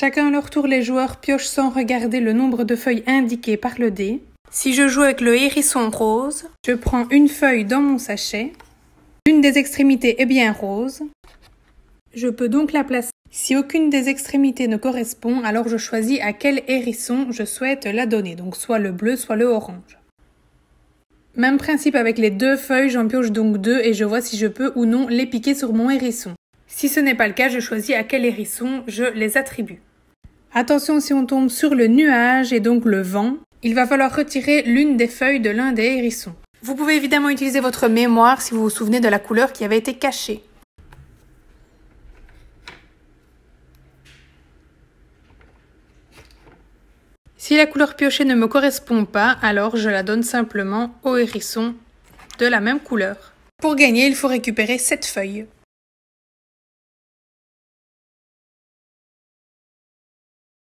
Chacun à leur tour, les joueurs piochent sans regarder le nombre de feuilles indiquées par le dé. Si je joue avec le hérisson rose, je prends une feuille dans mon sachet. Une des extrémités est bien rose. Je peux donc la placer. Si aucune des extrémités ne correspond, alors je choisis à quel hérisson je souhaite la donner, donc soit le bleu, soit le orange. Même principe avec les deux feuilles, j'en pioche donc deux et je vois si je peux ou non les piquer sur mon hérisson. Si ce n'est pas le cas, je choisis à quel hérisson je les attribue. Attention si on tombe sur le nuage et donc le vent, il va falloir retirer l'une des feuilles de l'un des hérissons. Vous pouvez évidemment utiliser votre mémoire si vous vous souvenez de la couleur qui avait été cachée. Si la couleur piochée ne me correspond pas, alors je la donne simplement au hérisson de la même couleur. Pour gagner, il faut récupérer cette feuille.